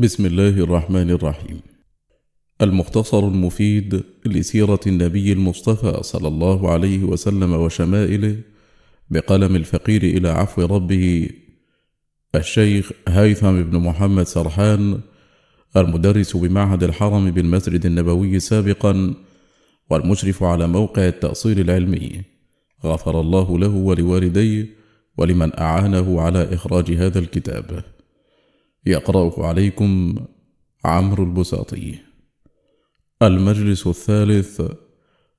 بسم الله الرحمن الرحيم المختصر المفيد لسيرة النبي المصطفى صلى الله عليه وسلم وشمائله بقلم الفقير إلى عفو ربه الشيخ هيثم بن محمد سرحان المدرس بمعهد الحرم بالمسجد النبوي سابقا والمشرف على موقع التأصيل العلمي غفر الله له ولوالديه ولمن أعانه على إخراج هذا الكتاب يقرأه عليكم عمرو البساطي المجلس الثالث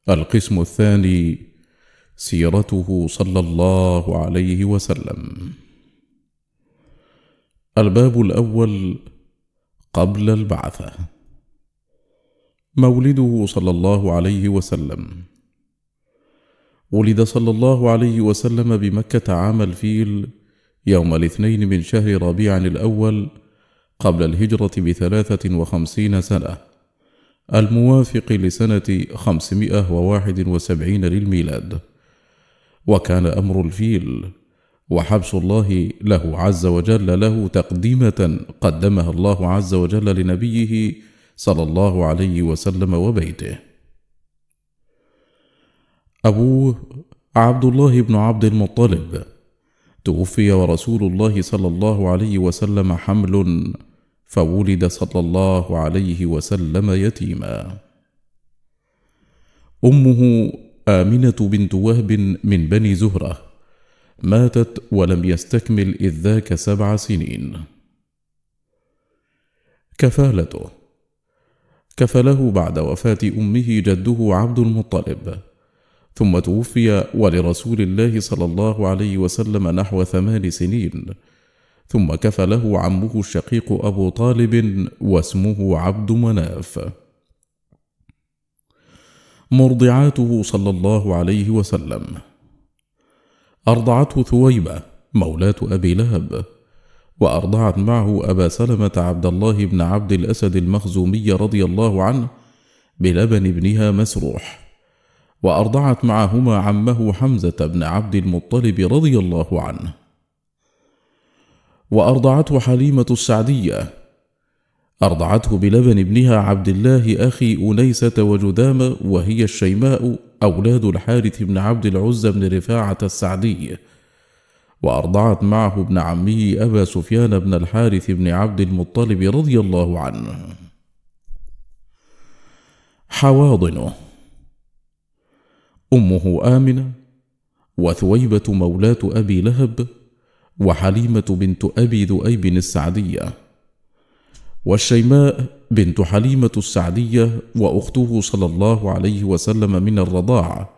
القسم الثاني سيرته صلى الله عليه وسلم الباب الأول قبل البعثة مولده صلى الله عليه وسلم ولد صلى الله عليه وسلم بمكة عام الفيل يوم الاثنين من شهر ربيع الأول قبل الهجرة بثلاثة وخمسين سنة الموافق لسنة خمسمائة وواحد وسبعين للميلاد وكان أمر الفيل وحبس الله له عز وجل له تقدمة قدمها الله عز وجل لنبيه صلى الله عليه وسلم وبيته. أبوه عبد الله بن عبد المطلب توفي ورسول الله صلى الله عليه وسلم حمل فولد صلى الله عليه وسلم يتيما امه امنه بنت وهب من بني زهره ماتت ولم يستكمل اذ ذاك سبع سنين كفالته كفله بعد وفاه امه جده عبد المطلب ثم توفي ولرسول الله صلى الله عليه وسلم نحو ثمان سنين ثم كفله عمه الشقيق ابو طالب واسمه عبد مناف مرضعاته صلى الله عليه وسلم ارضعته ثويبه مولاه ابي لهب وارضعت معه ابا سلمه عبد الله بن عبد الاسد المخزومي رضي الله عنه بلبن ابنها مسروح وأرضعت معهما عمه حمزة بن عبد المطلب رضي الله عنه وأرضعته حليمة السعدية أرضعته بلبن ابنها عبد الله أخي أنيسة وجدامة وهي الشيماء أولاد الحارث بن عبد العزى بن رفاعة السعدي وأرضعت معه ابن عمه أبا سفيان بن الحارث بن عبد المطلب رضي الله عنه حواضنه امه امنه وثويبه مولاه ابي لهب وحليمه بنت ابي ذؤيب السعديه والشيماء بنت حليمه السعديه واخته صلى الله عليه وسلم من الرضاعه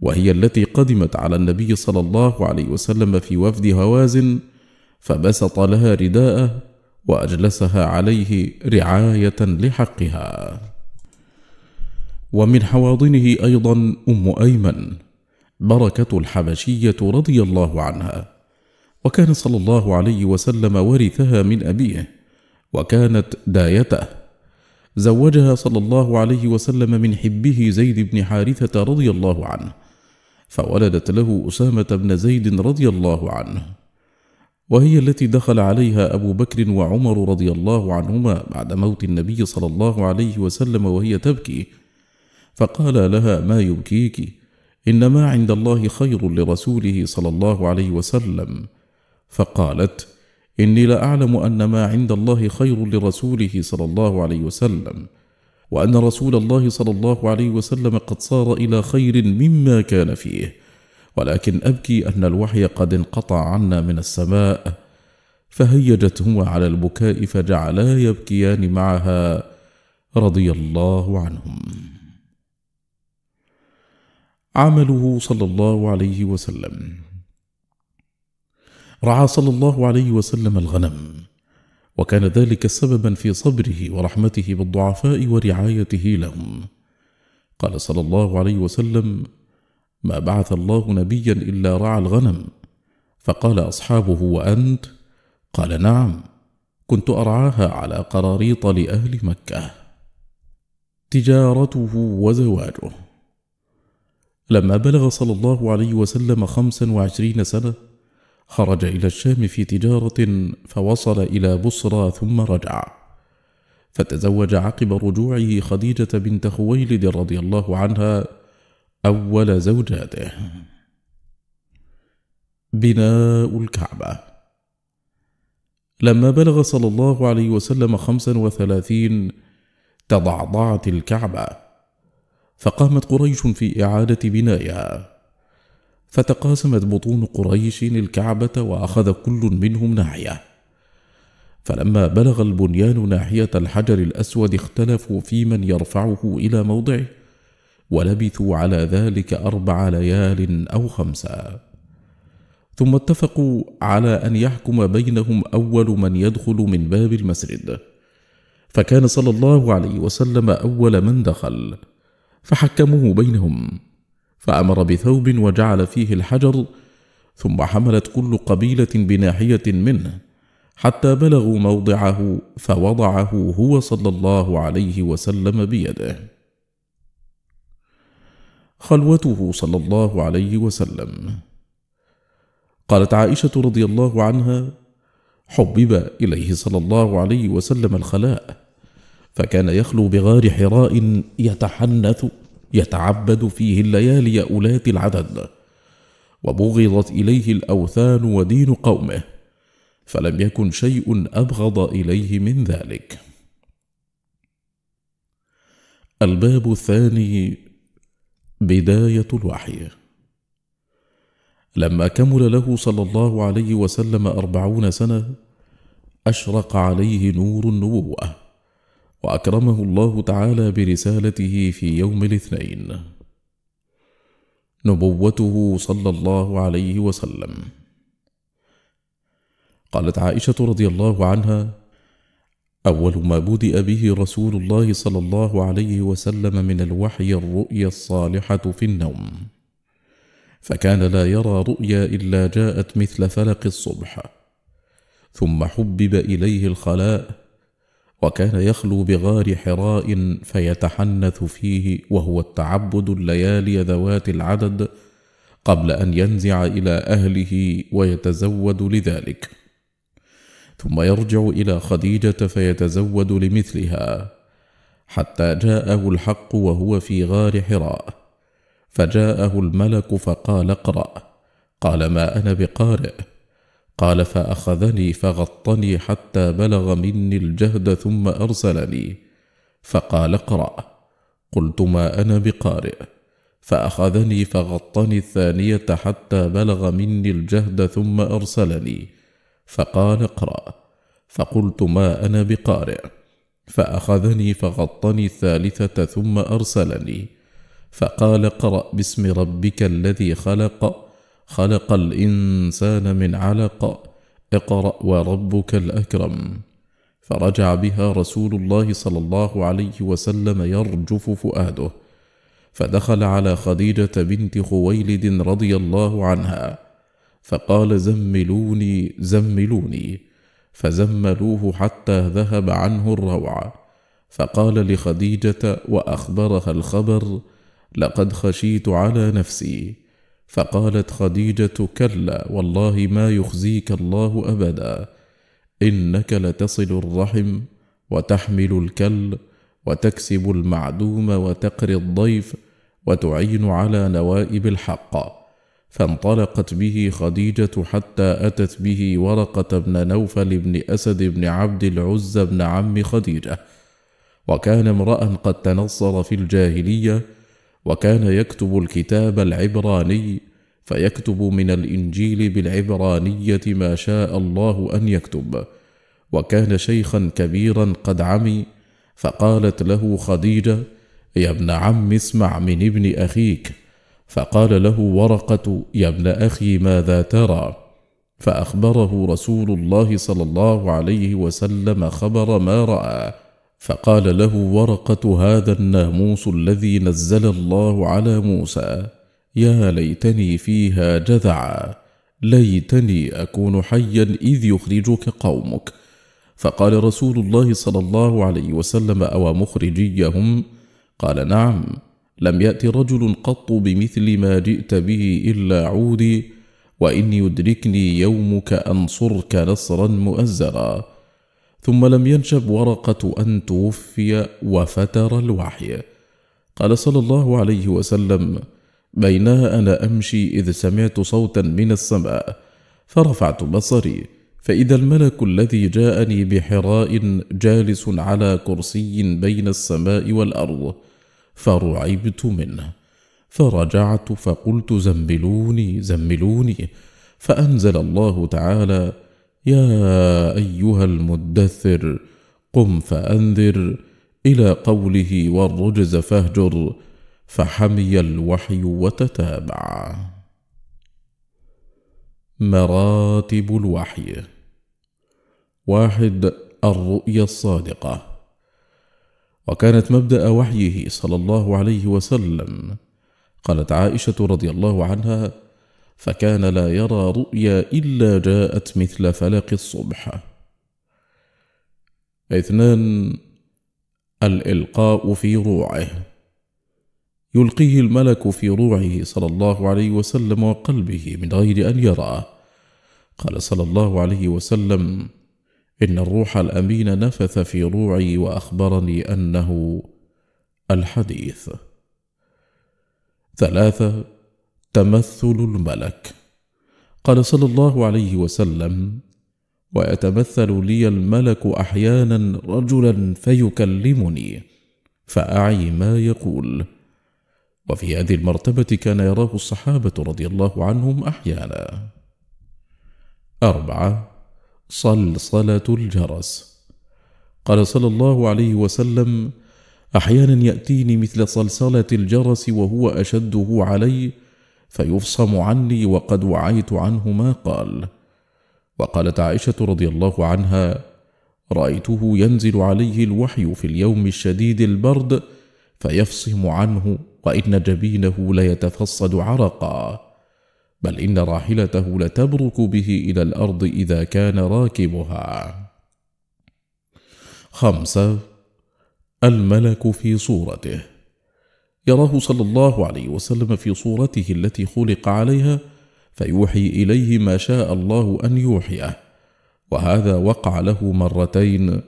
وهي التي قدمت على النبي صلى الله عليه وسلم في وفد هوازن فبسط لها رداءه واجلسها عليه رعايه لحقها ومن حواضنه ايضا ام ايمن بركه الحبشيه رضي الله عنها وكان صلى الله عليه وسلم ورثها من ابيه وكانت دايته زوجها صلى الله عليه وسلم من حبه زيد بن حارثه رضي الله عنه فولدت له اسامه بن زيد رضي الله عنه وهي التي دخل عليها ابو بكر وعمر رضي الله عنهما بعد موت النبي صلى الله عليه وسلم وهي تبكي فقال لها ما يبكيك ان ما عند الله خير لرسوله صلى الله عليه وسلم فقالت اني لاعلم ان ما عند الله خير لرسوله صلى الله عليه وسلم وان رسول الله صلى الله عليه وسلم قد صار الى خير مما كان فيه ولكن ابكي ان الوحي قد انقطع عنا من السماء فهيجتهما على البكاء فجعلا يبكيان معها رضي الله عنهم عمله صلى الله عليه وسلم رعى صلى الله عليه وسلم الغنم وكان ذلك سببا في صبره ورحمته بالضعفاء ورعايته لهم قال صلى الله عليه وسلم ما بعث الله نبيا الا رعى الغنم فقال اصحابه وانت قال نعم كنت ارعاها على قراريط لاهل مكه تجارته وزواجه لما بلغ صلى الله عليه وسلم خمسا وعشرين سنة خرج إلى الشام في تجارة فوصل إلى بصرى ثم رجع فتزوج عقب رجوعه خديجة بنت خويلد رضي الله عنها أول زوجاته بناء الكعبة لما بلغ صلى الله عليه وسلم خمسا وثلاثين تضعضعت الكعبة فقامت قريش في إعادة بنائها فتقاسمت بطون قريش الكعبة وأخذ كل منهم ناحية فلما بلغ البنيان ناحية الحجر الأسود اختلفوا في من يرفعه إلى موضعه ولبثوا على ذلك أربع ليال أو خمسة ثم اتفقوا على أن يحكم بينهم أول من يدخل من باب المسجد فكان صلى الله عليه وسلم أول من دخل فحكموه بينهم فامر بثوب وجعل فيه الحجر ثم حملت كل قبيله بناحيه منه حتى بلغوا موضعه فوضعه هو صلى الله عليه وسلم بيده خلوته صلى الله عليه وسلم قالت عائشه رضي الله عنها حبب اليه صلى الله عليه وسلم الخلاء فكان يخلو بغار حراء يتحنث يتعبد فيه الليالي اولات العدد وبغضت إليه الأوثان ودين قومه فلم يكن شيء أبغض إليه من ذلك الباب الثاني بداية الوحي لما كمل له صلى الله عليه وسلم أربعون سنة أشرق عليه نور النبوة وأكرمه الله تعالى برسالته في يوم الاثنين نبوته صلى الله عليه وسلم قالت عائشة رضي الله عنها أول ما بدأ به رسول الله صلى الله عليه وسلم من الوحي الرؤيا الصالحة في النوم فكان لا يرى رؤيا إلا جاءت مثل فلق الصبح ثم حبب إليه الخلاء وكان يخلو بغار حراء فيتحنث فيه وهو التعبد الليالي ذوات العدد قبل ان ينزع الى اهله ويتزود لذلك ثم يرجع الى خديجه فيتزود لمثلها حتى جاءه الحق وهو في غار حراء فجاءه الملك فقال اقرا قال ما انا بقارئ قال فاخذني فغطني حتى بلغ مني الجهد ثم ارسلني فقال اقرا قلت ما انا بقارئ فاخذني فغطني الثانيه حتى بلغ مني الجهد ثم ارسلني فقال اقرا فقلت ما انا بقارئ فاخذني فغطني الثالثه ثم ارسلني فقال اقرا باسم ربك الذي خلق خلق الإنسان من علق اقرأ وربك الأكرم فرجع بها رسول الله صلى الله عليه وسلم يرجف فؤاده فدخل على خديجة بنت خويلد رضي الله عنها فقال زملوني زملوني فزملوه حتى ذهب عنه الروع فقال لخديجة وأخبرها الخبر لقد خشيت على نفسي فقالت خديجه كلا والله ما يخزيك الله ابدا انك لتصل الرحم وتحمل الكل وتكسب المعدوم وتقري الضيف وتعين على نوائب الحق فانطلقت به خديجة حتى أتت به ورقة بن نوفل بن أسد بن عبد العزى بن عم خديجة وكان امرأ قد تنصر في الجاهلية وكان يكتب الكتاب العبراني فيكتب من الانجيل بالعبرانيه ما شاء الله ان يكتب وكان شيخا كبيرا قد عمي فقالت له خديجه يا ابن عم اسمع من ابن اخيك فقال له ورقه يا ابن اخي ماذا ترى فاخبره رسول الله صلى الله عليه وسلم خبر ما راى فقال له ورقه هذا الناموس الذي نزل الله على موسى يا ليتني فيها جذعا ليتني اكون حيا اذ يخرجك قومك فقال رسول الله صلى الله عليه وسلم او مخرجيهم قال نعم لم يات رجل قط بمثل ما جئت به الا عودي وان يدركني يومك انصرك نصرا مؤزرا ثم لم ينشب ورقة أن توفي وفتر الوحي. قال صلى الله عليه وسلم: بينا أنا أمشي إذ سمعت صوتا من السماء، فرفعت بصري، فإذا الملك الذي جاءني بحراء جالس على كرسي بين السماء والأرض، فرعبت منه، فرجعت فقلت: زملوني زملوني، فأنزل الله تعالى: يا ايها المدثر قم فانذر الى قوله والرجز فاهجر فحمي الوحي وتتابع مراتب الوحي واحد الرؤيا الصادقه وكانت مبدا وحيه صلى الله عليه وسلم قالت عائشه رضي الله عنها فكان لا يرى رؤيا الا جاءت مثل فلق الصبح اثنان الالقاء في روعه يلقيه الملك في روعه صلى الله عليه وسلم وقلبه من غير ان يرى قال صلى الله عليه وسلم ان الروح الامين نفث في روعي واخبرني انه الحديث ثلاثه تمثل الملك قال صلى الله عليه وسلم ويتمثل لي الملك احيانا رجلا فيكلمني فاعي ما يقول وفي هذه المرتبه كان يراه الصحابه رضي الله عنهم احيانا اربعه صلصله الجرس قال صلى الله عليه وسلم احيانا ياتيني مثل صلصله الجرس وهو اشده علي فيفصم عني وقد وعيت عنه ما قال وقالت عائشه رضي الله عنها رايته ينزل عليه الوحي في اليوم الشديد البرد فيفصم عنه وان جبينه ليتفصد عرقا بل ان راحلته لتبرك به الى الارض اذا كان راكبها خمسه الملك في صورته يراه صلى الله عليه وسلم في صورته التي خلق عليها فيوحي اليه ما شاء الله ان يوحيه وهذا وقع له مرتين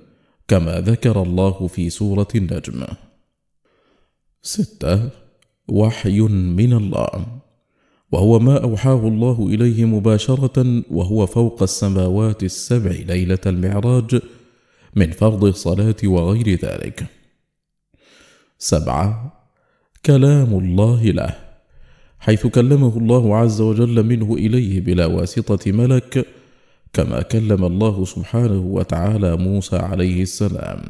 كما ذكر الله في سوره النجم سته وحي من الله وهو ما اوحاه الله اليه مباشره وهو فوق السماوات السبع ليله المعراج من فرض الصلاه وغير ذلك سبعه كلام الله له حيث كلمه الله عز وجل منه اليه بلا واسطه ملك كما كلم الله سبحانه وتعالى موسى عليه السلام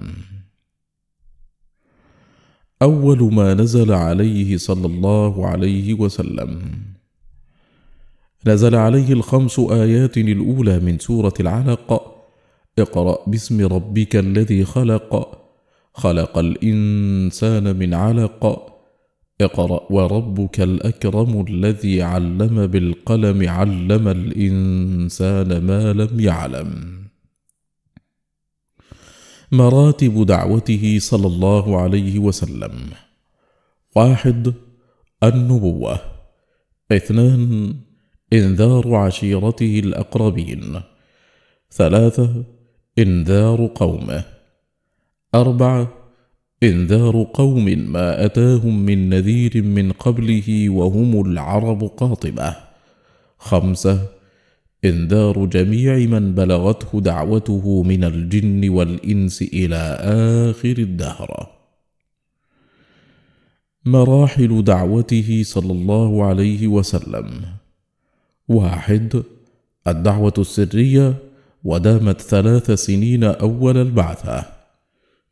اول ما نزل عليه صلى الله عليه وسلم نزل عليه الخمس ايات الاولى من سوره العلق اقرا باسم ربك الذي خلق خلق الانسان من علق اقرأ وربك الأكرم الذي علم بالقلم علم الإنسان ما لم يعلم. مراتب دعوته صلى الله عليه وسلم واحد النبوة اثنان إنذار عشيرته الأقربين ثلاثة إنذار قومه أربعة انذار قوم ما اتاهم من نذير من قبله وهم العرب قاطبه خمسه انذار جميع من بلغته دعوته من الجن والانس الى اخر الدهر مراحل دعوته صلى الله عليه وسلم واحد الدعوه السريه ودامت ثلاث سنين اول البعثه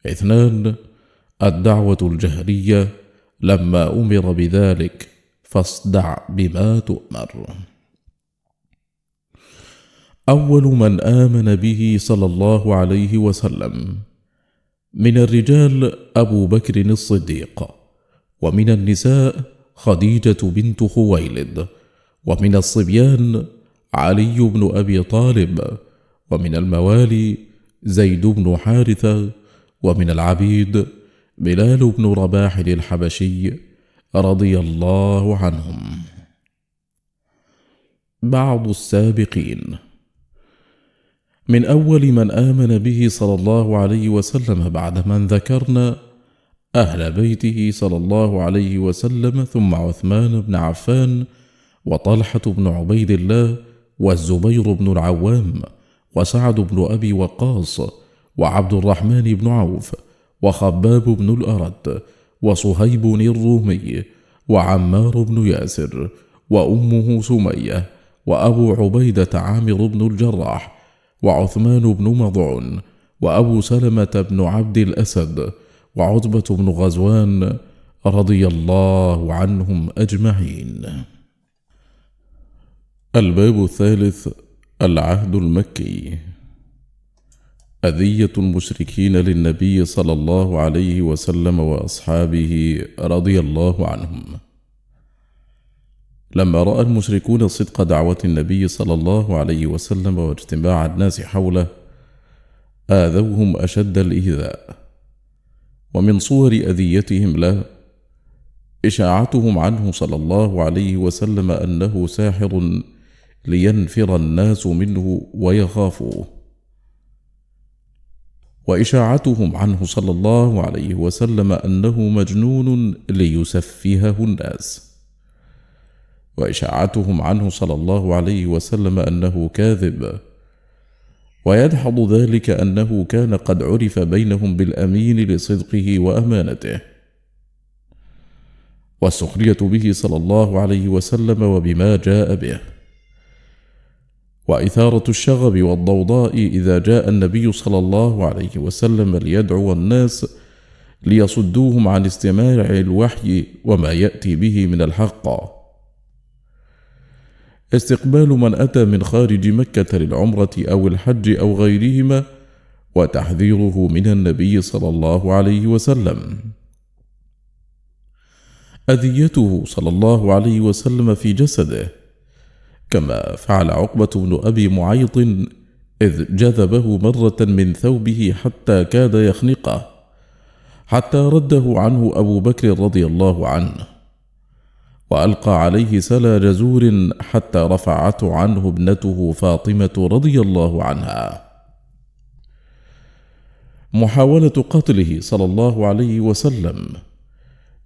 اثنان الدعوة الجهرية لما أمر بذلك فاصدع بما تؤمر. أول من آمن به صلى الله عليه وسلم من الرجال أبو بكر الصديق، ومن النساء خديجة بنت خويلد، ومن الصبيان علي بن أبي طالب، ومن الموالي زيد بن حارثة، ومن العبيد بلال بن رباح الحبشي رضي الله عنهم بعض السابقين من أول من آمن به صلى الله عليه وسلم بعد من ذكرنا أهل بيته صلى الله عليه وسلم ثم عثمان بن عفان وطلحة بن عبيد الله والزبير بن العوام وسعد بن أبي وقاص وعبد الرحمن بن عوف وخباب بن الأرد وصهيب الرومي وعمار بن ياسر وأمه سمية وأبو عبيدة عامر بن الجراح وعثمان بن مضعون وأبو سلمة بن عبد الأسد وعتبة بن غزوان رضي الله عنهم أجمعين الباب الثالث العهد المكي أذية المشركين للنبي صلى الله عليه وسلم وأصحابه رضي الله عنهم. لما رأى المشركون صدق دعوة النبي صلى الله عليه وسلم واجتماع الناس حوله، آذوهم أشد الإيذاء. ومن صور أذيتهم له إشاعتهم عنه صلى الله عليه وسلم أنه ساحر لينفر الناس منه ويخافوه. واشاعتهم عنه صلى الله عليه وسلم انه مجنون ليسفهه الناس واشاعتهم عنه صلى الله عليه وسلم انه كاذب ويدحض ذلك انه كان قد عرف بينهم بالامين لصدقه وامانته والسخريه به صلى الله عليه وسلم وبما جاء به واثاره الشغب والضوضاء اذا جاء النبي صلى الله عليه وسلم ليدعو الناس ليصدوهم عن استماع الوحي وما ياتي به من الحق استقبال من اتى من خارج مكه للعمره او الحج او غيرهما وتحذيره من النبي صلى الله عليه وسلم اذيته صلى الله عليه وسلم في جسده كما فعل عقبة بن أبي معيط إذ جذبه مرة من ثوبه حتى كاد يخنقه حتى رده عنه أبو بكر رضي الله عنه وألقى عليه سلا جزور حتى رفعته عنه ابنته فاطمة رضي الله عنها محاولة قتله صلى الله عليه وسلم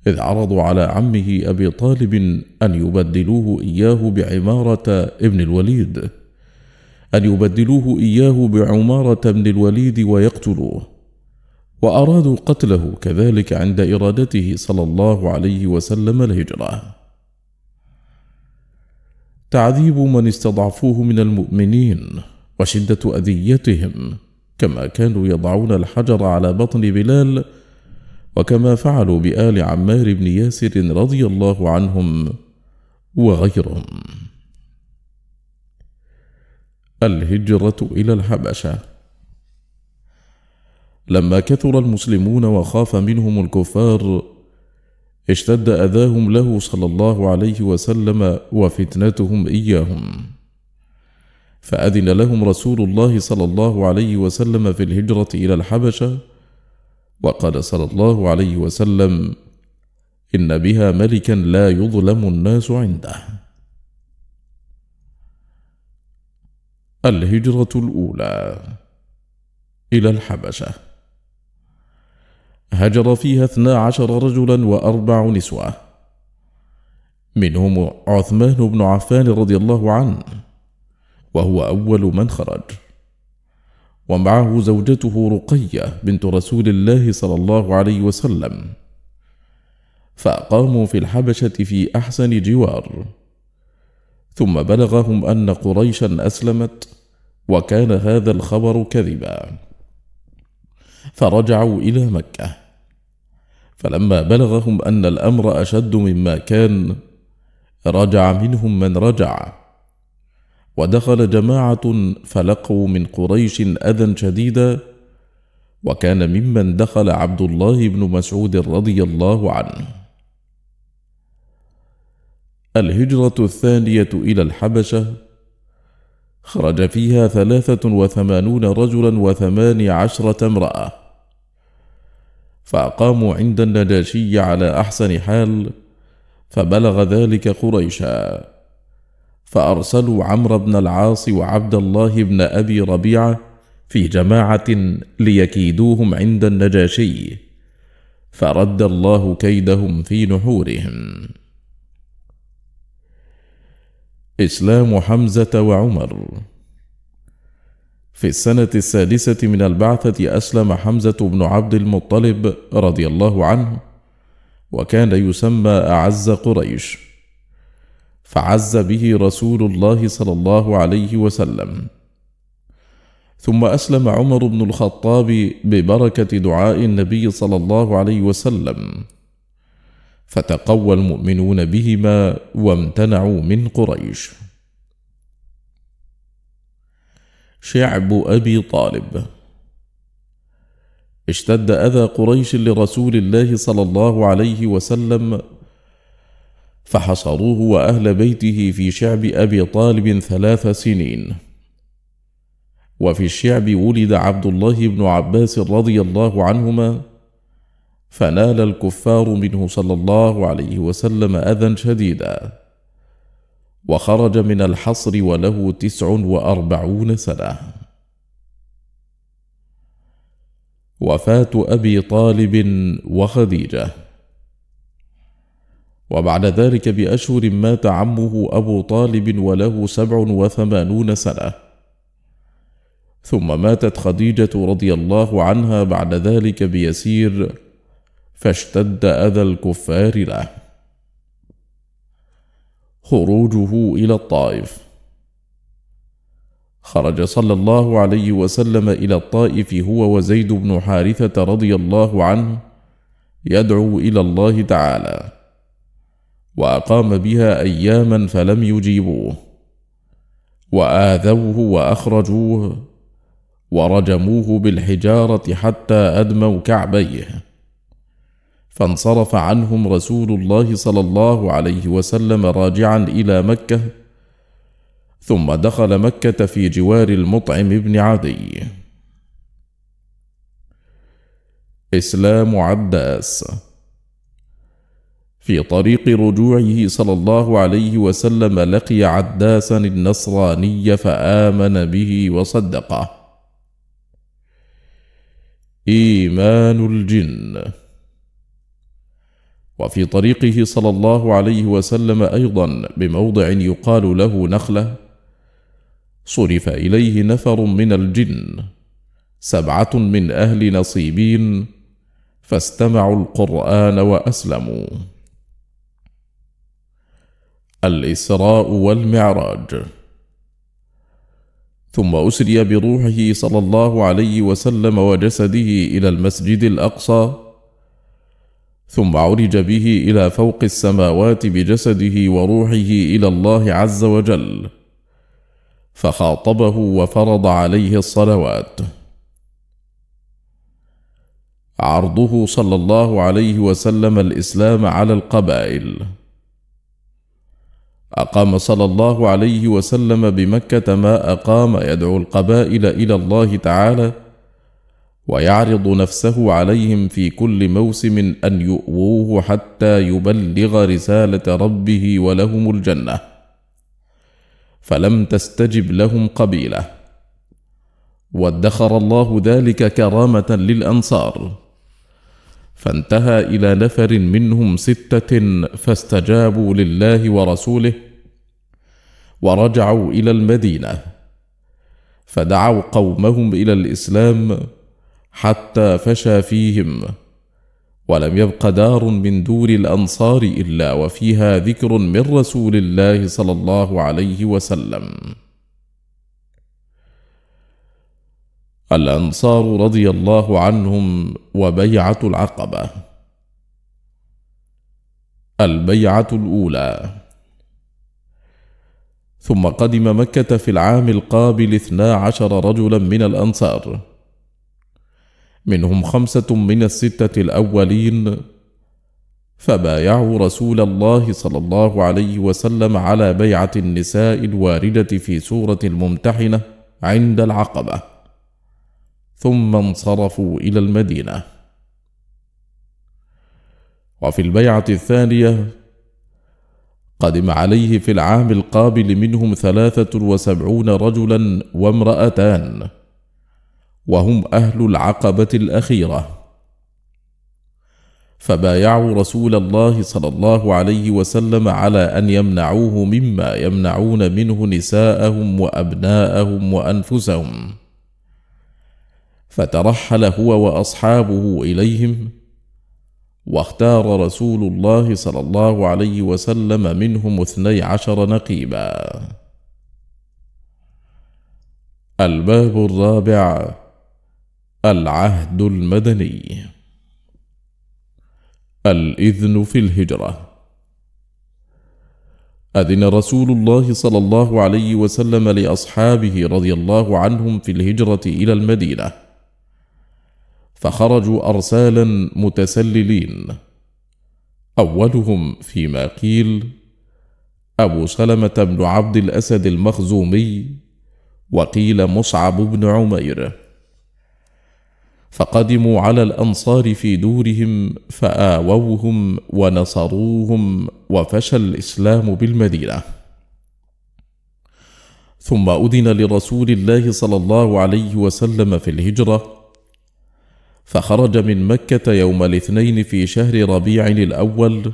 إذ عرضوا على عمه أبي طالب أن يبدلوه إياه بعمارة ابن الوليد أن يبدلوه إياه بعمارة ابن الوليد ويقتلوه وأرادوا قتله كذلك عند إرادته صلى الله عليه وسلم الهجرة تعذيب من استضعفوه من المؤمنين وشدة أذيتهم كما كانوا يضعون الحجر على بطن بلال وكما فعلوا بآل عمار بن ياسر رضي الله عنهم وغيرهم. الهجرة إلى الحبشة لما كثر المسلمون وخاف منهم الكفار اشتد أذاهم له صلى الله عليه وسلم وفتنتهم إياهم فأذن لهم رسول الله صلى الله عليه وسلم في الهجرة إلى الحبشة وقال صلى الله عليه وسلم ان بها ملكا لا يظلم الناس عنده الهجره الاولى الى الحبشه هجر فيها اثنا عشر رجلا واربع نسوه منهم عثمان بن عفان رضي الله عنه وهو اول من خرج ومعه زوجته رقيه بنت رسول الله صلى الله عليه وسلم فاقاموا في الحبشه في احسن جوار ثم بلغهم ان قريشا اسلمت وكان هذا الخبر كذبا فرجعوا الى مكه فلما بلغهم ان الامر اشد مما كان رجع منهم من رجع ودخل جماعه فلقوا من قريش اذى شديدا وكان ممن دخل عبد الله بن مسعود رضي الله عنه الهجره الثانيه الى الحبشه خرج فيها ثلاثه وثمانون رجلا وثمان عشره امراه فاقاموا عند النجاشي على احسن حال فبلغ ذلك قريشا فأرسلوا عمرو بن العاص وعبد الله بن أبي ربيعة في جماعة ليكيدوهم عند النجاشي، فرد الله كيدهم في نحورهم. إسلام حمزة وعمر في السنة السادسة من البعثة أسلم حمزة بن عبد المطلب رضي الله عنه، وكان يسمى أعز قريش. فعز به رسول الله صلى الله عليه وسلم ثم اسلم عمر بن الخطاب ببركه دعاء النبي صلى الله عليه وسلم فتقوى المؤمنون بهما وامتنعوا من قريش شعب ابي طالب اشتد اذى قريش لرسول الله صلى الله عليه وسلم فحصروه وأهل بيته في شعب أبي طالب ثلاث سنين وفي الشعب ولد عبد الله بن عباس رضي الله عنهما فنال الكفار منه صلى الله عليه وسلم أذى شديدا وخرج من الحصر وله تسع وأربعون سنة وفاة أبي طالب وخديجة وبعد ذلك بأشهر مات عمه أبو طالب وله سبع وثمانون سنة ثم ماتت خديجة رضي الله عنها بعد ذلك بيسير فاشتد أذى الكفار له خروجه إلى الطائف خرج صلى الله عليه وسلم إلى الطائف هو وزيد بن حارثة رضي الله عنه يدعو إلى الله تعالى واقام بها اياما فلم يجيبوه واذوه واخرجوه ورجموه بالحجاره حتى ادموا كعبيه فانصرف عنهم رسول الله صلى الله عليه وسلم راجعا الى مكه ثم دخل مكه في جوار المطعم بن عدي اسلام عباس في طريق رجوعه صلى الله عليه وسلم لقي عداسا النصراني فآمن به وصدقه. إيمان الجن وفي طريقه صلى الله عليه وسلم أيضا بموضع يقال له نخلة صرف إليه نفر من الجن سبعة من أهل نصيبين فاستمعوا القرآن وأسلموا الإسراء والمعراج ثم أسري بروحه صلى الله عليه وسلم وجسده إلى المسجد الأقصى ثم عرج به إلى فوق السماوات بجسده وروحه إلى الله عز وجل فخاطبه وفرض عليه الصلوات عرضه صلى الله عليه وسلم الإسلام على القبائل أقام صلى الله عليه وسلم بمكة ما أقام يدعو القبائل إلى الله تعالى ويعرض نفسه عليهم في كل موسم أن يؤووه حتى يبلغ رسالة ربه ولهم الجنة فلم تستجب لهم قبيله وادخر الله ذلك كرامه للانصار فانتهى الى نفر منهم سته فاستجابوا لله ورسوله ورجعوا الى المدينه فدعوا قومهم الى الاسلام حتى فشى فيهم ولم يبق دار من دور الانصار الا وفيها ذكر من رسول الله صلى الله عليه وسلم الأنصار رضي الله عنهم وبيعة العقبة البيعة الأولى ثم قدم مكة في العام القابل اثنا عشر رجلا من الأنصار منهم خمسة من الستة الأولين فبايعوا رسول الله صلى الله عليه وسلم على بيعة النساء الواردة في سورة الممتحنة عند العقبة ثم انصرفوا الى المدينه وفي البيعه الثانيه قدم عليه في العام القابل منهم ثلاثه وسبعون رجلا وامراتان وهم اهل العقبه الاخيره فبايعوا رسول الله صلى الله عليه وسلم على ان يمنعوه مما يمنعون منه نساءهم وابناءهم وانفسهم فترحل هو واصحابه اليهم واختار رسول الله صلى الله عليه وسلم منهم اثني عشر نقيبا الباب الرابع العهد المدني الاذن في الهجره اذن رسول الله صلى الله عليه وسلم لاصحابه رضي الله عنهم في الهجره الى المدينه فخرجوا ارسالا متسللين اولهم فيما قيل ابو سلمه بن عبد الاسد المخزومي وقيل مصعب بن عمير فقدموا على الانصار في دورهم فاووهم ونصروهم وفشى الاسلام بالمدينه ثم اذن لرسول الله صلى الله عليه وسلم في الهجره فخرج من مكة يوم الاثنين في شهر ربيع الأول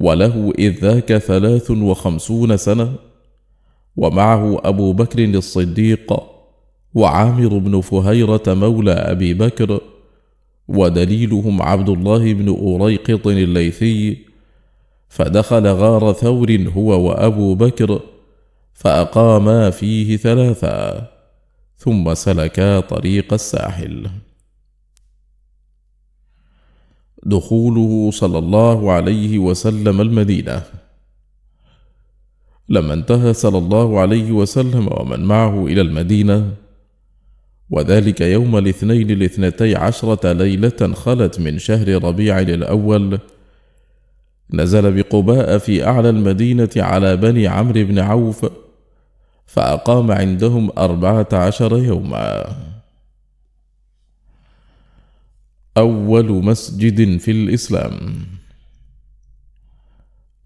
وله إذ ذاك ثلاث وخمسون سنة ومعه أبو بكر الصديق وعامر بن فهيرة مولى أبي بكر ودليلهم عبد الله بن أوريقط الليثي فدخل غار ثور هو وأبو بكر فأقاما فيه ثلاثا ثم سلكا طريق الساحل دخوله صلى الله عليه وسلم المدينه لما انتهى صلى الله عليه وسلم ومن معه الى المدينه وذلك يوم الاثنين الاثنتي عشره ليله خلت من شهر ربيع الاول نزل بقباء في اعلى المدينه على بني عمرو بن عوف فاقام عندهم اربعه عشر يوما أول مسجد في الإسلام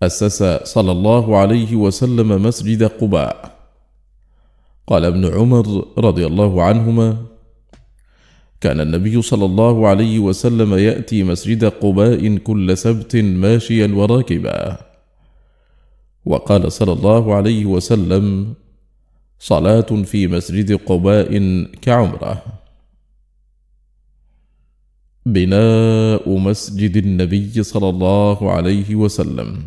أسس صلى الله عليه وسلم مسجد قباء قال ابن عمر رضي الله عنهما كان النبي صلى الله عليه وسلم يأتي مسجد قباء كل سبت ماشيا وراكبا وقال صلى الله عليه وسلم صلاة في مسجد قباء كعمره بناء مسجد النبي صلى الله عليه وسلم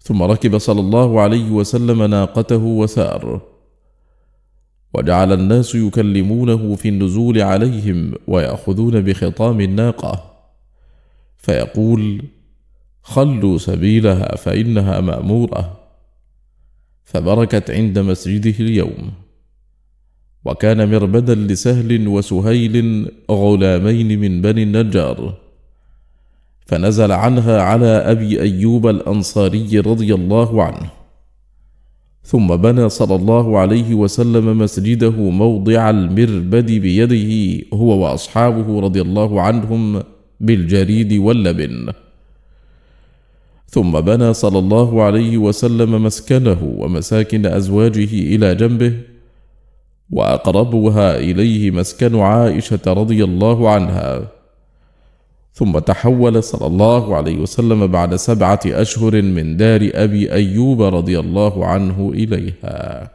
ثم ركب صلى الله عليه وسلم ناقته وسار وجعل الناس يكلمونه في النزول عليهم وياخذون بخطام الناقه فيقول خلوا سبيلها فانها ماموره فبركت عند مسجده اليوم وكان مربدا لسهل وسهيل غلامين من بني النجار فنزل عنها على ابي ايوب الانصاري رضي الله عنه ثم بنى صلى الله عليه وسلم مسجده موضع المربد بيده هو واصحابه رضي الله عنهم بالجريد واللبن ثم بنى صلى الله عليه وسلم مسكنه ومساكن ازواجه الى جنبه واقربها اليه مسكن عائشه رضي الله عنها ثم تحول صلى الله عليه وسلم بعد سبعه اشهر من دار ابي ايوب رضي الله عنه اليها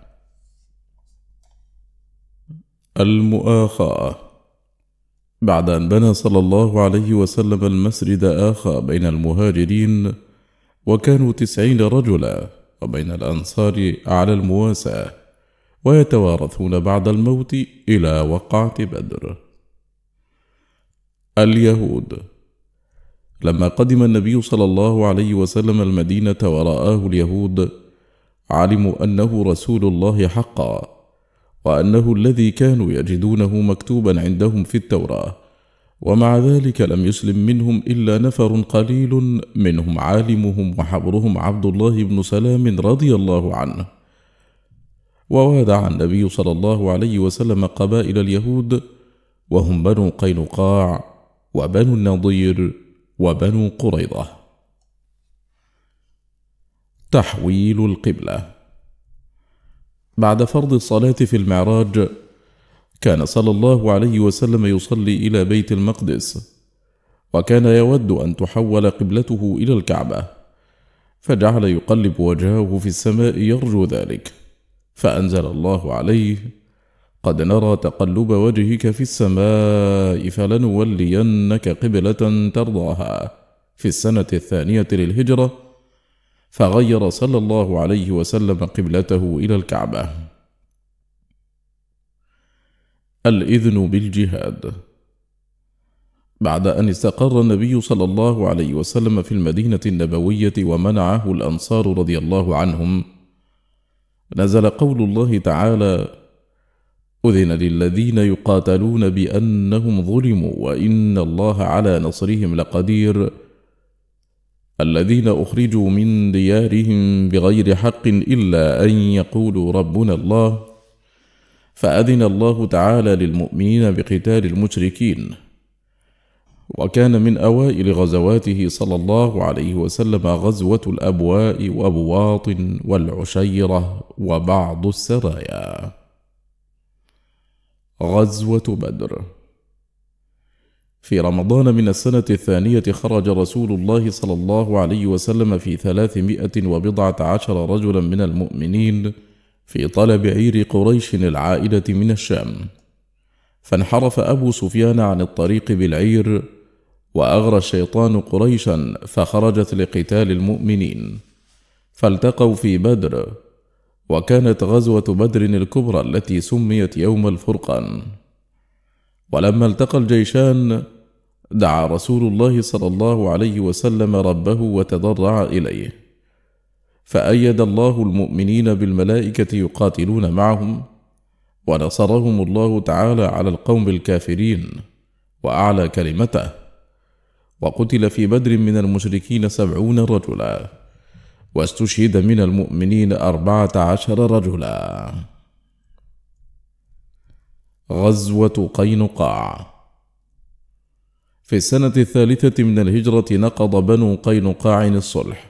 المؤاخاه بعد ان بنى صلى الله عليه وسلم المسجد اخا بين المهاجرين وكانوا تسعين رجلا وبين الانصار على المواساه ويتوارثون بعد الموت إلى وقعة بدر. اليهود لما قدم النبي صلى الله عليه وسلم المدينة ورآه اليهود علموا أنه رسول الله حقا وأنه الذي كانوا يجدونه مكتوبا عندهم في التوراة ومع ذلك لم يسلم منهم إلا نفر قليل منهم عالمهم وحبرهم عبد الله بن سلام رضي الله عنه ووادع النبي صلى الله عليه وسلم قبائل اليهود وهم بنو قينقاع وبنو النضير وبنو قريضه تحويل القبله بعد فرض الصلاه في المعراج كان صلى الله عليه وسلم يصلي الى بيت المقدس وكان يود ان تحول قبلته الى الكعبه فجعل يقلب وجهه في السماء يرجو ذلك فأنزل الله عليه: قد نرى تقلب وجهك في السماء فلنولينك قبلة ترضاها في السنة الثانية للهجرة، فغير صلى الله عليه وسلم قبلته إلى الكعبة. الإذن بالجهاد بعد أن استقر النبي صلى الله عليه وسلم في المدينة النبوية ومنعه الأنصار رضي الله عنهم نزل قول الله تعالى أذن للذين يقاتلون بأنهم ظلموا وإن الله على نصرهم لقدير الذين أخرجوا من ديارهم بغير حق إلا أن يقولوا ربنا الله فأذن الله تعالى للمؤمنين بقتال المشركين وكان من أوائل غزواته صلى الله عليه وسلم غزوة الأبواء وأبواط والعشيرة وبعض السرايا. غزوة بدر في رمضان من السنة الثانية خرج رسول الله صلى الله عليه وسلم في ثلاثمائة وبضعة عشر رجلا من المؤمنين في طلب عير قريش العائلة من الشام فانحرف أبو سفيان عن الطريق بالعير واغرى الشيطان قريشا فخرجت لقتال المؤمنين فالتقوا في بدر وكانت غزوه بدر الكبرى التي سميت يوم الفرقان ولما التقى الجيشان دعا رسول الله صلى الله عليه وسلم ربه وتضرع اليه فايد الله المؤمنين بالملائكه يقاتلون معهم ونصرهم الله تعالى على القوم الكافرين واعلى كلمته وقتل في بدر من المشركين سبعون رجلا واستشهد من المؤمنين أربعة عشر رجلا غزوة قينقاع في السنة الثالثة من الهجرة نقض بنو قينقاع الصلح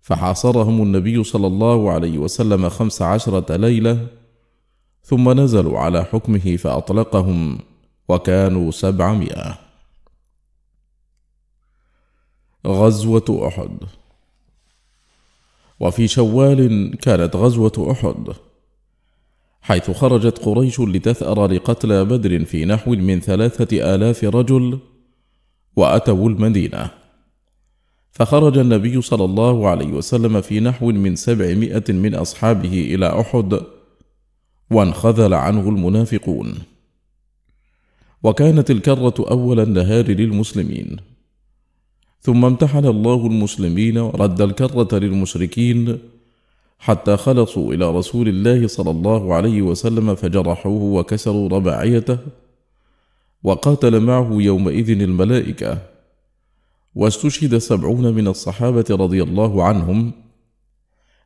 فحاصرهم النبي صلى الله عليه وسلم خمس عشرة ليلة ثم نزلوا على حكمه فأطلقهم وكانوا سبعمائة غزوة أحد وفي شوال كانت غزوة أحد حيث خرجت قريش لتثأر لقتلى بدر في نحو من ثلاثة آلاف رجل وأتوا المدينة فخرج النبي صلى الله عليه وسلم في نحو من سبعمائة من أصحابه إلى أحد وانخذل عنه المنافقون وكانت الكرة أول النهار للمسلمين ثم امتحن الله المسلمين ورد الكرة للمشركين حتى خلصوا إلى رسول الله صلى الله عليه وسلم فجرحوه وكسروا رباعيته وقاتل معه يومئذ الملائكة واستشهد سبعون من الصحابة رضي الله عنهم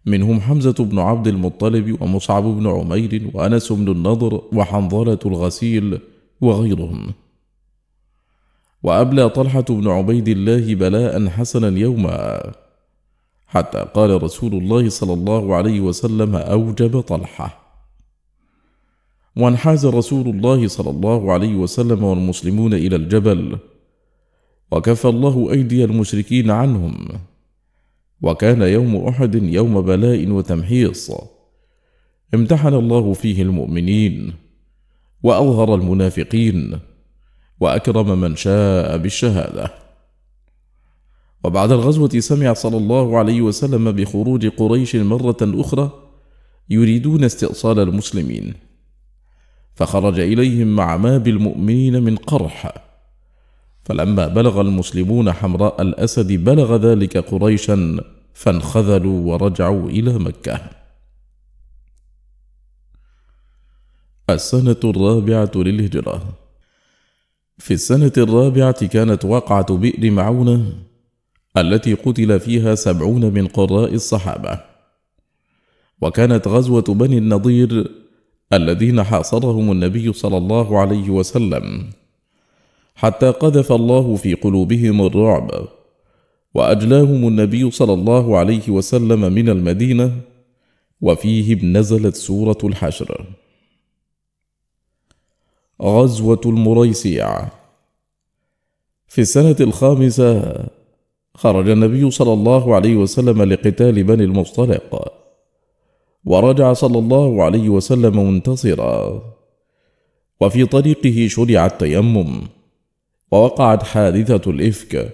منهم حمزة بن عبد المطلب ومصعب بن عمير وأنس بن النضر وحنظلة الغسيل وغيرهم وأبلى طلحة بن عبيد الله بلاء حسنا يوما حتى قال رسول الله صلى الله عليه وسلم أوجب طلحة وانحاز رسول الله صلى الله عليه وسلم والمسلمون إلى الجبل وكفى الله أيدي المشركين عنهم وكان يوم أحد يوم بلاء وتمحيص امتحن الله فيه المؤمنين وأظهر المنافقين وأكرم من شاء بالشهادة وبعد الغزوة سمع صلى الله عليه وسلم بخروج قريش مرة أخرى يريدون استئصال المسلمين فخرج إليهم مع ما بالمؤمنين من قرح فلما بلغ المسلمون حمراء الأسد بلغ ذلك قريشا فانخذلوا ورجعوا إلى مكة السنة الرابعة للهجرة في السنة الرابعة كانت واقعة بئر معونة التي قتل فيها سبعون من قراء الصحابة وكانت غزوة بني النضير الذين حاصرهم النبي صلى الله عليه وسلم حتى قذف الله في قلوبهم الرعب واجلاهم النبي صلى الله عليه وسلم من المدينه وفيهم نزلت سوره الحشر غزوة المريسيع في السنة الخامسة خرج النبي صلى الله عليه وسلم لقتال بني المصطلق ورجع صلى الله عليه وسلم منتصرا وفي طريقه شرع التيمم ووقعت حادثة الإفك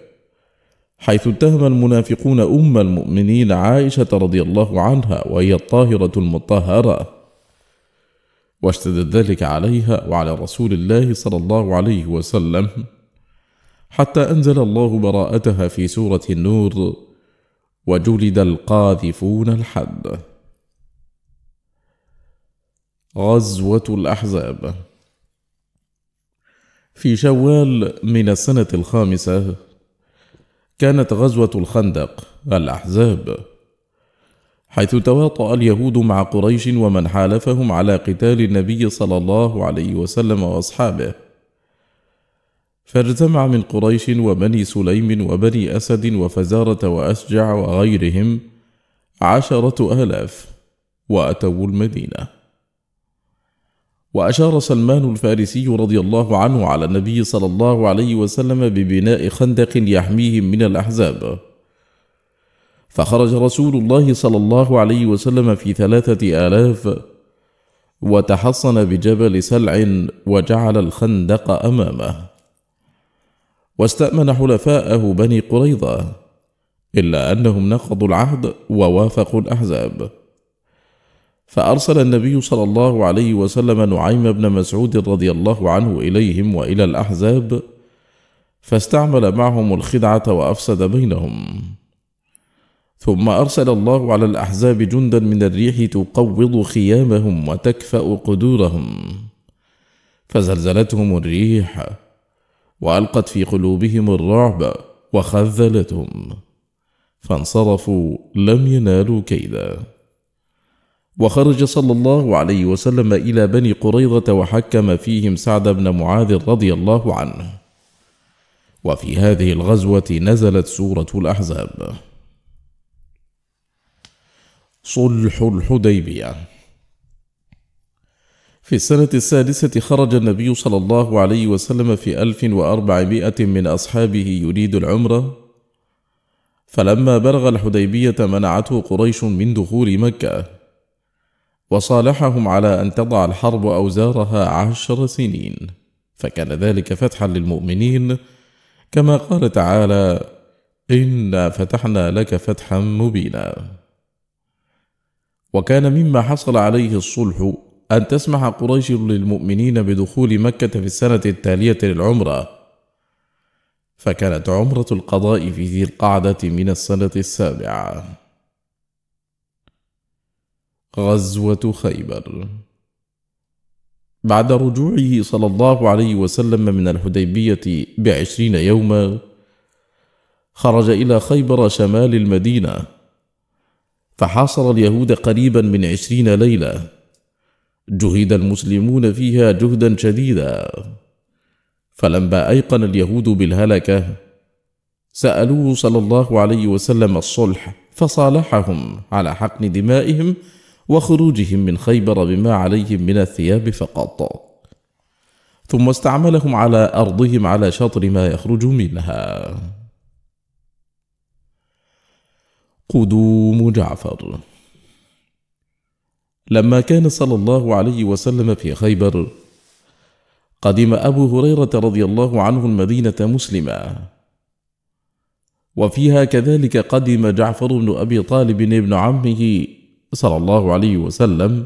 حيث اتهم المنافقون أم المؤمنين عائشة رضي الله عنها وهي الطاهرة المطهرة واشتدت ذلك عليها وعلى رسول الله صلى الله عليه وسلم حتى أنزل الله براءتها في سورة النور وجلد القاذفون الحد غزوة الأحزاب في شوال من السنة الخامسة كانت غزوة الخندق الأحزاب حيث تواطأ اليهود مع قريش ومن حالفهم على قتال النبي صلى الله عليه وسلم وأصحابه فاجتمع من قريش وبني سليم وبني أسد وفزارة وأشجع وغيرهم عشرة آلاف وأتوا المدينة وأشار سلمان الفارسي رضي الله عنه على النبي صلى الله عليه وسلم ببناء خندق يحميهم من الأحزاب فخرج رسول الله صلى الله عليه وسلم في ثلاثة آلاف وتحصن بجبل سلع وجعل الخندق أمامه واستأمن حلفاءه بني قريظة إلا أنهم نقضوا العهد ووافقوا الأحزاب فأرسل النبي صلى الله عليه وسلم نعيم بن مسعود رضي الله عنه إليهم وإلى الأحزاب فاستعمل معهم الخدعة وأفسد بينهم ثم أرسل الله على الأحزاب جندا من الريح تقوض خيامهم وتكفأ قدورهم فزلزلتهم الريح وألقت في قلوبهم الرعب وخذلتهم فانصرفوا لم ينالوا كيدا وخرج صلى الله عليه وسلم إلى بني قريظة وحكم فيهم سعد بن معاذ رضي الله عنه وفي هذه الغزوة نزلت سورة الأحزاب صلح الحديبية في السنة السادسة خرج النبي صلى الله عليه وسلم في ألف وأربعمائة من أصحابه يريد العمرة فلما بلغ الحديبية منعته قريش من دخول مكة وصالحهم على أن تضع الحرب أوزارها عشر سنين فكان ذلك فتحا للمؤمنين كما قال تعالى إنا فتحنا لك فتحا مبينا وكان مما حصل عليه الصلح أن تسمح قريش للمؤمنين بدخول مكة في السنة التالية للعمرة فكانت عمرة القضاء في ذي القعدة من السنة السابعة غزوة خيبر بعد رجوعه صلى الله عليه وسلم من الحديبية بعشرين يوما خرج إلى خيبر شمال المدينة فحاصر اليهود قريبا من عشرين ليلة جهد المسلمون فيها جهدا شديدا فلما أيقن اليهود بالهلكة سألوه صلى الله عليه وسلم الصلح فصالحهم على حقن دمائهم وخروجهم من خيبر بما عليهم من الثياب فقط ثم استعملهم على أرضهم على شطر ما يخرج منها قدوم جعفر لما كان صلى الله عليه وسلم في خيبر قدم ابو هريره رضي الله عنه المدينه مسلما وفيها كذلك قدم جعفر بن ابي طالب ابن عمه صلى الله عليه وسلم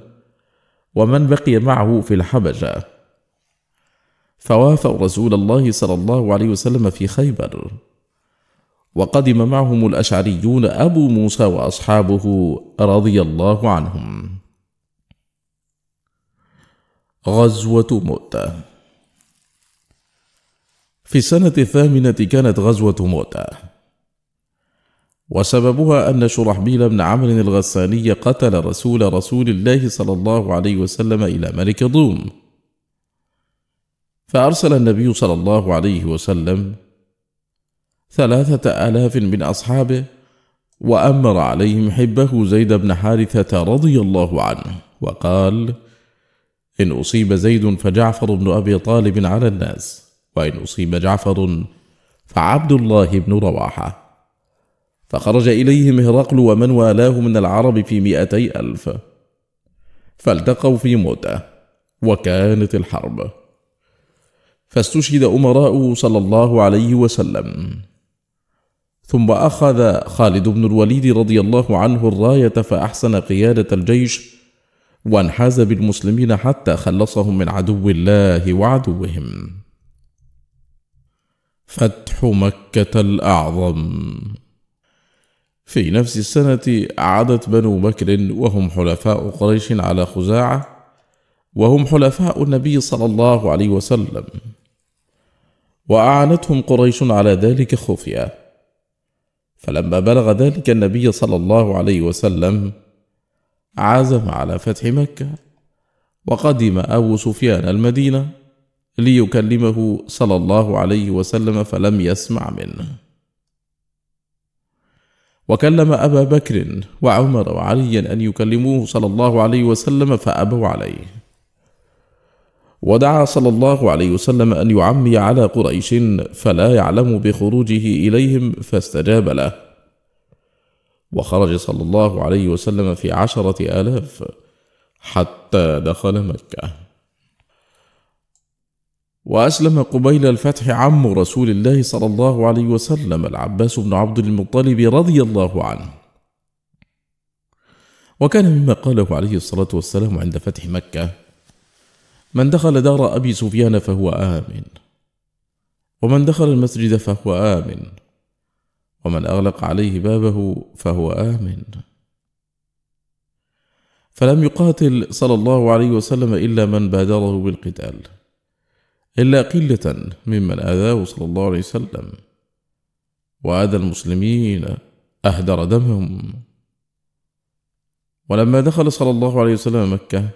ومن بقي معه في الحبشه فوافوا رسول الله صلى الله عليه وسلم في خيبر وقدم معهم الاشعريون ابو موسى واصحابه رضي الله عنهم غزوه مؤته في السنه الثامنه كانت غزوه مؤته وسببها ان شرحبيل بن عمرو الغساني قتل رسول رسول الله صلى الله عليه وسلم الى ملك الروم فارسل النبي صلى الله عليه وسلم ثلاثة آلاف من أصحابه وأمر عليهم حبه زيد بن حارثة رضي الله عنه وقال إن أصيب زيد فجعفر بن أبي طالب على الناس وإن أصيب جعفر فعبد الله بن رواحة فخرج إليهم هرقل ومن والاه من العرب في مئتي ألف فالتقوا في موتة وكانت الحرب فاستشهد أمراء صلى الله عليه وسلم ثم أخذ خالد بن الوليد رضي الله عنه الراية فأحسن قيادة الجيش وانحاز بالمسلمين حتى خلصهم من عدو الله وعدوهم. فتح مكة الأعظم في نفس السنة عادت بنو بكر وهم حلفاء قريش على خزاعة وهم حلفاء النبي صلى الله عليه وسلم وأعانتهم قريش على ذلك خفية فلما بلغ ذلك النبي صلى الله عليه وسلم عزم على فتح مكة وقدم أبو سفيان المدينة ليكلمه صلى الله عليه وسلم فلم يسمع منه وكلم أبا بكر وعمر وعلي أن يكلموه صلى الله عليه وسلم فأبوا عليه ودعا صلى الله عليه وسلم أن يعمي على قريش فلا يعلم بخروجه إليهم فاستجاب له وخرج صلى الله عليه وسلم في عشرة آلاف حتى دخل مكة وأسلم قبيل الفتح عم رسول الله صلى الله عليه وسلم العباس بن عبد المطلب رضي الله عنه وكان مما قاله عليه الصلاة والسلام عند فتح مكة من دخل دار أبي سفيان فهو آمن ومن دخل المسجد فهو آمن ومن أغلق عليه بابه فهو آمن فلم يقاتل صلى الله عليه وسلم إلا من بادره بالقتال إلا قلة ممن آذاه صلى الله عليه وسلم وآذى المسلمين أهدر دمهم ولما دخل صلى الله عليه وسلم مكة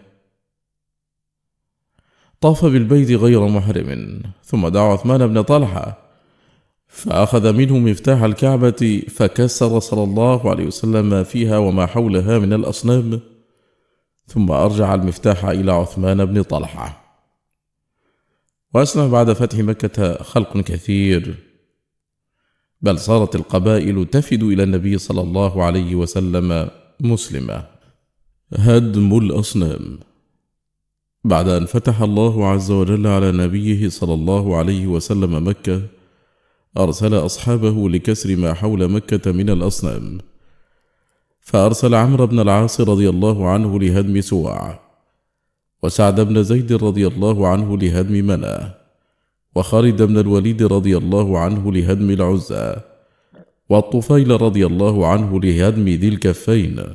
طاف بالبيت غير محرم ثم دعا عثمان بن طلحة فأخذ منه مفتاح الكعبة فكسر صلى الله عليه وسلم ما فيها وما حولها من الأصنام ثم أرجع المفتاح إلى عثمان بن طلحة وأسلم بعد فتح مكة خلق كثير بل صارت القبائل تفد إلى النبي صلى الله عليه وسلم مسلمة هدم الأصنام بعد أن فتح الله عز وجل على نبيه صلى الله عليه وسلم مكة، أرسل أصحابه لكسر ما حول مكة من الأصنام، فأرسل عمرو بن العاص رضي الله عنه لهدم سوع، وسعد بن زيد رضي الله عنه لهدم منى، وخالد بن الوليد رضي الله عنه لهدم العزى، والطفيل رضي الله عنه لهدم ذي الكفين،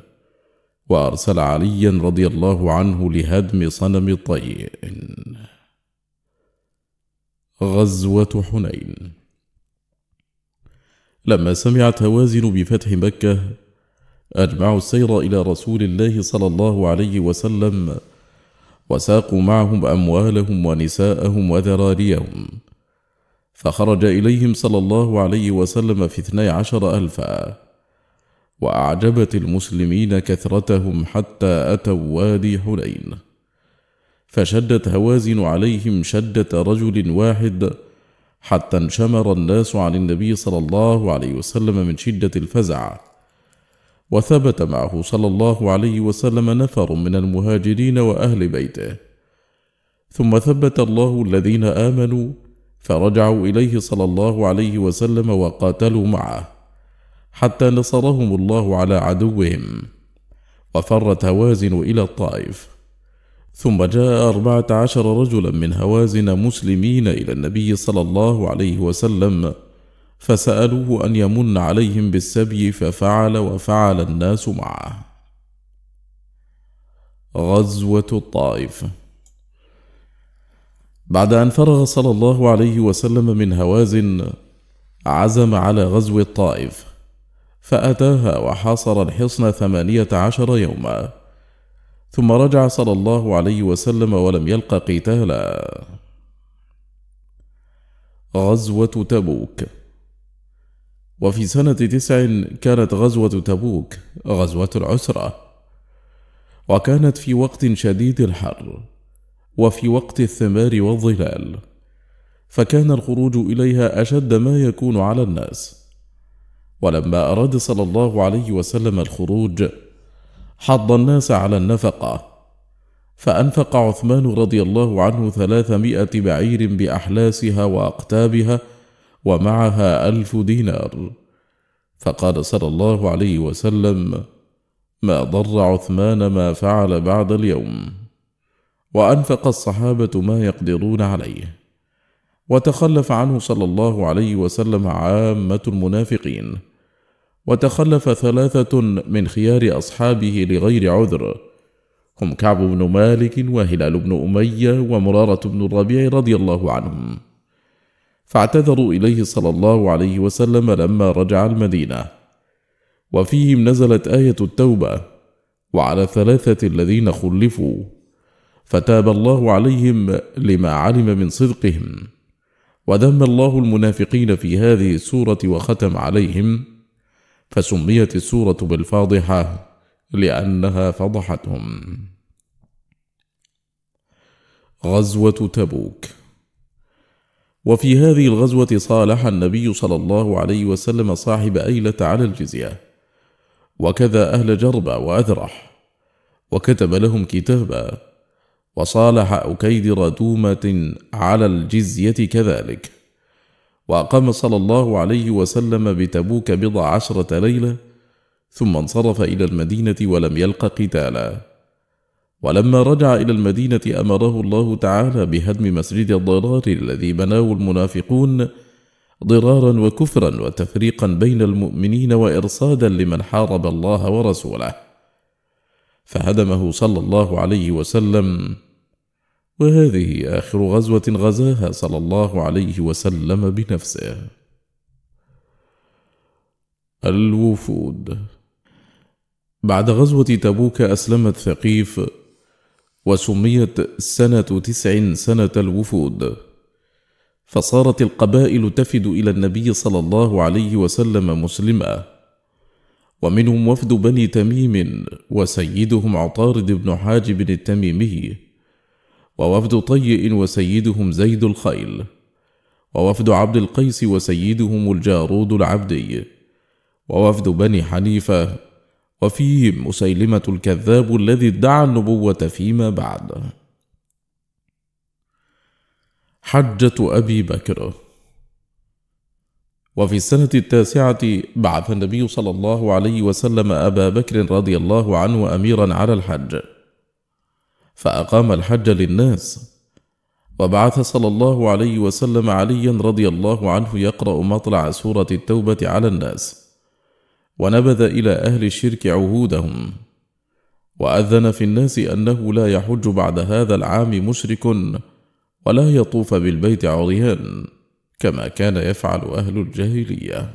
وأرسل عليا رضي الله عنه لهدم صنم طيء غزوة حنين لما سمعت هوازن بفتح مكة أجمعوا السير إلى رسول الله صلى الله عليه وسلم وساقوا معهم أموالهم ونساءهم وذراريهم فخرج إليهم صلى الله عليه وسلم في اثني عشر ألفاً واعجبت المسلمين كثرتهم حتى اتوا وادي حنين فشدت هوازن عليهم شده رجل واحد حتى انشمر الناس عن النبي صلى الله عليه وسلم من شده الفزع وثبت معه صلى الله عليه وسلم نفر من المهاجرين واهل بيته ثم ثبت الله الذين امنوا فرجعوا اليه صلى الله عليه وسلم وقاتلوا معه حتى نصرهم الله على عدوهم وفرت هوازن إلى الطائف ثم جاء أربعة عشر رجلا من هوازن مسلمين إلى النبي صلى الله عليه وسلم فسألوه أن يمن عليهم بالسبي ففعل وفعل الناس معه غزوة الطائف بعد أن فرغ صلى الله عليه وسلم من هوازن عزم على غزو الطائف فأتاها وحاصر الحصن ثمانية عشر يوما ثم رجع صلى الله عليه وسلم ولم يلق قتالا غزوة تبوك وفي سنة تسع كانت غزوة تبوك غزوة العسرة وكانت في وقت شديد الحر وفي وقت الثمار والظلال فكان الخروج إليها أشد ما يكون على الناس ولما أراد صلى الله عليه وسلم الخروج حض الناس على النفقة فأنفق عثمان رضي الله عنه ثلاثمائة بعير بأحلاسها وأقتابها ومعها ألف دينار فقال صلى الله عليه وسلم ما ضر عثمان ما فعل بعد اليوم وأنفق الصحابة ما يقدرون عليه وتخلف عنه صلى الله عليه وسلم عامة المنافقين وتخلف ثلاثة من خيار أصحابه لغير عذر هم كعب بن مالك وهلال بن أمية ومرارة بن الربيع رضي الله عنهم فاعتذروا إليه صلى الله عليه وسلم لما رجع المدينة وفيهم نزلت آية التوبة وعلى الثلاثة الذين خلفوا فتاب الله عليهم لما علم من صدقهم وذم الله المنافقين في هذه السورة وختم عليهم فسميت السورة بالفاضحة لأنها فضحتهم غزوة تبوك وفي هذه الغزوة صالح النبي صلى الله عليه وسلم صاحب أيلة على الجزية وكذا أهل جربة وأذرح وكتب لهم كتابا وصالح أكيدر تومة على الجزية كذلك وأقام صلى الله عليه وسلم بتبوك بضع عشرة ليلة ثم انصرف إلى المدينة ولم يلق قتالا ولما رجع إلى المدينة أمره الله تعالى بهدم مسجد الضرار الذي بناه المنافقون ضرارا وكفرا وتفريقا بين المؤمنين وإرصادا لمن حارب الله ورسوله فهدمه صلى الله عليه وسلم وهذه آخر غزوة غزاها صلى الله عليه وسلم بنفسه. الوفود بعد غزوة تبوك أسلمت ثقيف وسميت سنة تسع سنة الوفود فصارت القبائل تفد إلى النبي صلى الله عليه وسلم مسلمة ومنهم وفد بني تميم وسيدهم عطارد بن حاجب التميمي ووفد طيء وسيدهم زيد الخيل ووفد عبد القيس وسيدهم الجارود العبدي ووفد بني حنيفة وفيهم مسيلمة الكذاب الذي ادعى النبوة فيما بعد حجة أبي بكر وفي السنة التاسعة بعث النبي صلى الله عليه وسلم أبا بكر رضي الله عنه أميرا على الحج فأقام الحج للناس وبعث صلى الله عليه وسلم عليا رضي الله عنه يقرأ مطلع سورة التوبة على الناس ونبذ إلى أهل الشرك عهودهم وأذن في الناس أنه لا يحج بعد هذا العام مشرك ولا يطوف بالبيت عريان كما كان يفعل أهل الجاهلية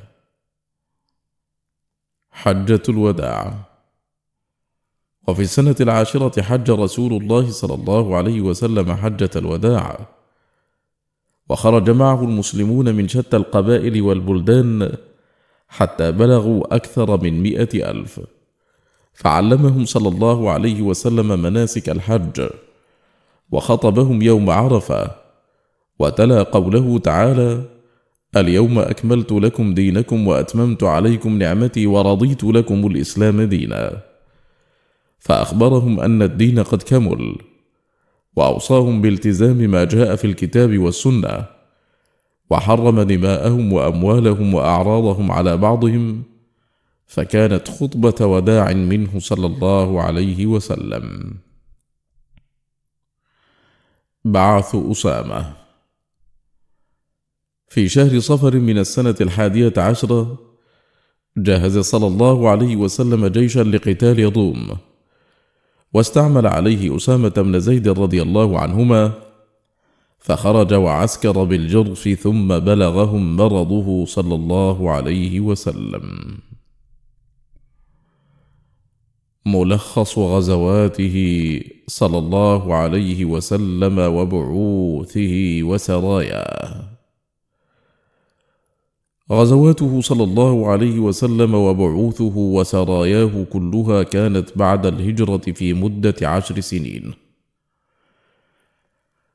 حجة الوداع وفي السنة العاشرة حج رسول الله صلى الله عليه وسلم حجة الوداع وخرج معه المسلمون من شتى القبائل والبلدان حتى بلغوا أكثر من مئة ألف فعلمهم صلى الله عليه وسلم مناسك الحج وخطبهم يوم عرفة وتلا قوله تعالى اليوم أكملت لكم دينكم وأتممت عليكم نعمتي ورضيت لكم الإسلام ديناً فاخبرهم ان الدين قد كمل واوصاهم بالتزام ما جاء في الكتاب والسنه وحرم دماءهم واموالهم واعراضهم على بعضهم فكانت خطبه وداع منه صلى الله عليه وسلم بعث اسامه في شهر صفر من السنه الحاديه عشره جهز صلى الله عليه وسلم جيشا لقتال يضوم واستعمل عليه أسامة بن زيد رضي الله عنهما فخرج وعسكر بالجرف ثم بلغهم مرضه صلى الله عليه وسلم ملخص غزواته صلى الله عليه وسلم وبعوثه وسراياه غزواته صلى الله عليه وسلم وبعوثه وسراياه كلها كانت بعد الهجرة في مدة عشر سنين.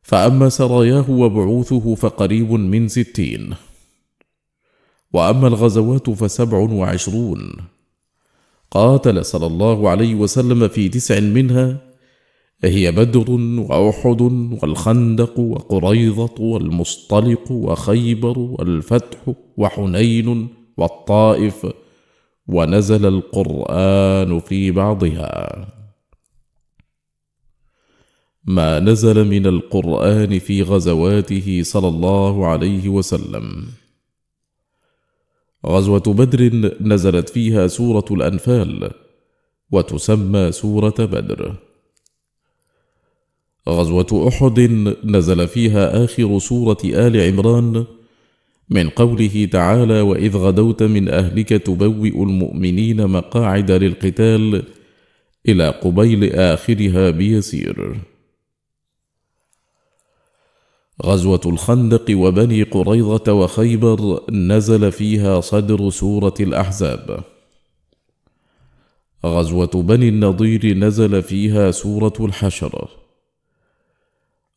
فأما سراياه وبعوثه فقريب من ستين، وأما الغزوات فسبع وعشرون. قاتل صلى الله عليه وسلم في تسع منها هي بدر وأحد والخندق وقريظة والمصطلق وخيبر والفتح وحنين والطائف ونزل القرآن في بعضها ما نزل من القرآن في غزواته صلى الله عليه وسلم غزوة بدر نزلت فيها سورة الأنفال وتسمى سورة بدر غزوة أحد نزل فيها آخر سورة آل عمران من قوله تعالى: "وإذ غدوت من أهلك تبوئ المؤمنين مقاعد للقتال" إلى قبيل آخرها بيسير. غزوة الخندق وبني قريظة وخيبر نزل فيها صدر سورة الأحزاب. غزوة بني النضير نزل فيها سورة الحشره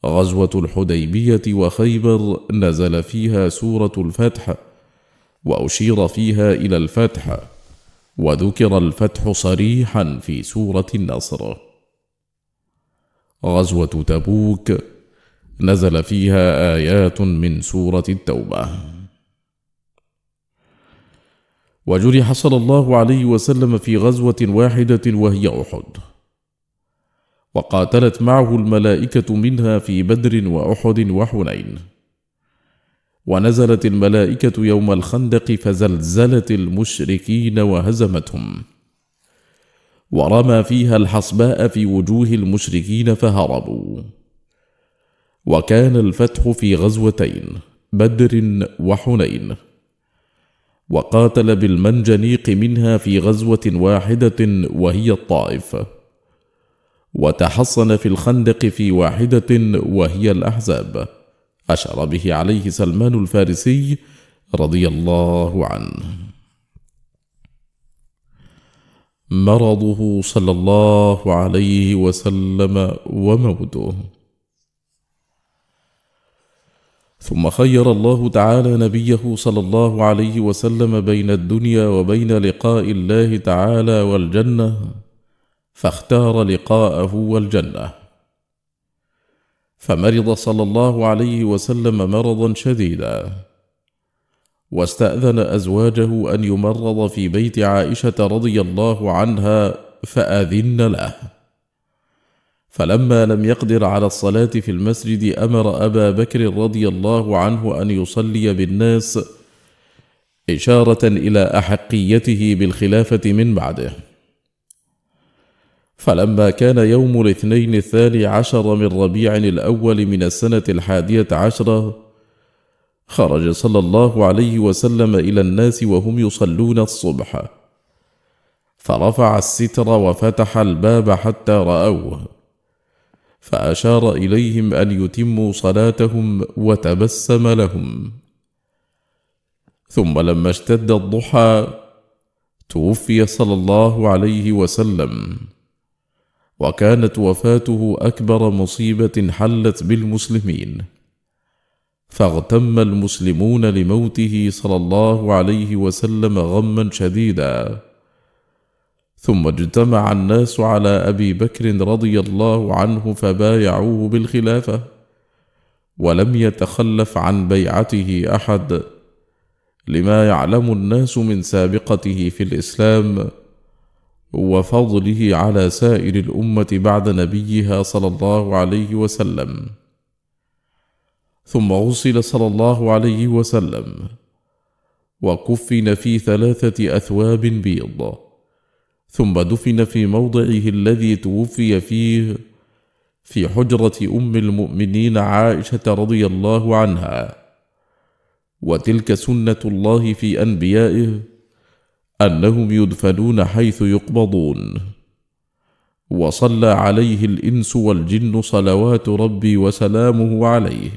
غزوة الحديبية وخيبر نزل فيها سورة الفتح، وأشير فيها إلى الفتح، وذكر الفتح صريحا في سورة النصر. غزوة تبوك نزل فيها آيات من سورة التوبة. وجرح صلى الله عليه وسلم في غزوة واحدة وهي أحد. وقاتلت معه الملائكة منها في بدر وأحد وحنين. ونزلت الملائكة يوم الخندق فزلزلت المشركين وهزمتهم. ورمى فيها الحصباء في وجوه المشركين فهربوا. وكان الفتح في غزوتين بدر وحنين. وقاتل بالمنجنيق منها في غزوة واحدة وهي الطائف. وتحصن في الخندق في واحدة وهي الأحزاب أشار به عليه سلمان الفارسي رضي الله عنه مرضه صلى الله عليه وسلم وموته ثم خير الله تعالى نبيه صلى الله عليه وسلم بين الدنيا وبين لقاء الله تعالى والجنه فاختار لقاءه والجنه فمرض صلى الله عليه وسلم مرضا شديدا واستاذن ازواجه ان يمرض في بيت عائشه رضي الله عنها فاذن له فلما لم يقدر على الصلاه في المسجد امر ابا بكر رضي الله عنه ان يصلي بالناس اشاره الى احقيته بالخلافه من بعده فلما كان يوم الاثنين الثاني عشر من ربيع الأول من السنة الحادية عشرة خرج صلى الله عليه وسلم إلى الناس وهم يصلون الصبح فرفع الستر وفتح الباب حتى رأوه فأشار إليهم أن يتموا صلاتهم وتبسم لهم ثم لما اشتد الضحى توفي صلى الله عليه وسلم وكانت وفاته اكبر مصيبه حلت بالمسلمين فاغتم المسلمون لموته صلى الله عليه وسلم غما شديدا ثم اجتمع الناس على ابي بكر رضي الله عنه فبايعوه بالخلافه ولم يتخلف عن بيعته احد لما يعلم الناس من سابقته في الاسلام وفضله على سائر الامه بعد نبيها صلى الله عليه وسلم ثم غسل صلى الله عليه وسلم وكفن في ثلاثه اثواب بيض ثم دفن في موضعه الذي توفي فيه في حجره ام المؤمنين عائشه رضي الله عنها وتلك سنه الله في انبيائه انهم يدفنون حيث يقبضون وصلى عليه الانس والجن صلوات ربي وسلامه عليه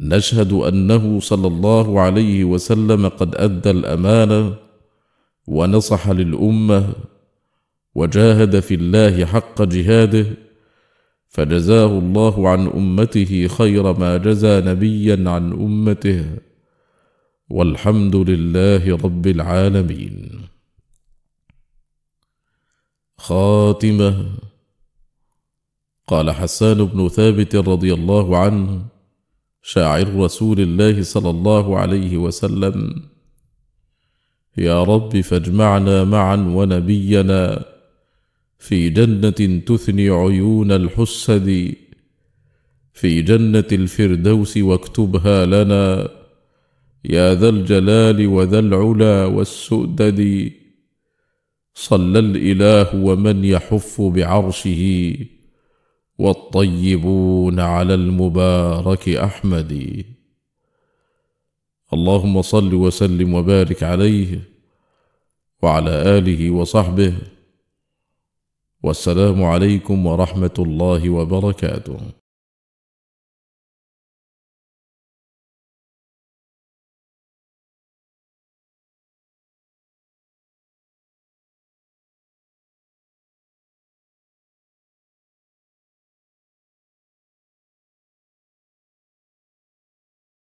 نشهد انه صلى الله عليه وسلم قد ادى الامانه ونصح للامه وجاهد في الله حق جهاده فجزاه الله عن امته خير ما جزى نبيا عن امته والحمد لله رب العالمين خاتمه قال حسان بن ثابت رضي الله عنه شاعر رسول الله صلى الله عليه وسلم يا رب فاجمعنا معا ونبينا في جنه تثني عيون الحسد في جنه الفردوس واكتبها لنا يا ذا الجلال وذا العلا والسؤدد صلى الاله ومن يحف بعرشه والطيبون على المبارك احمد اللهم صل وسلم وبارك عليه وعلى اله وصحبه والسلام عليكم ورحمه الله وبركاته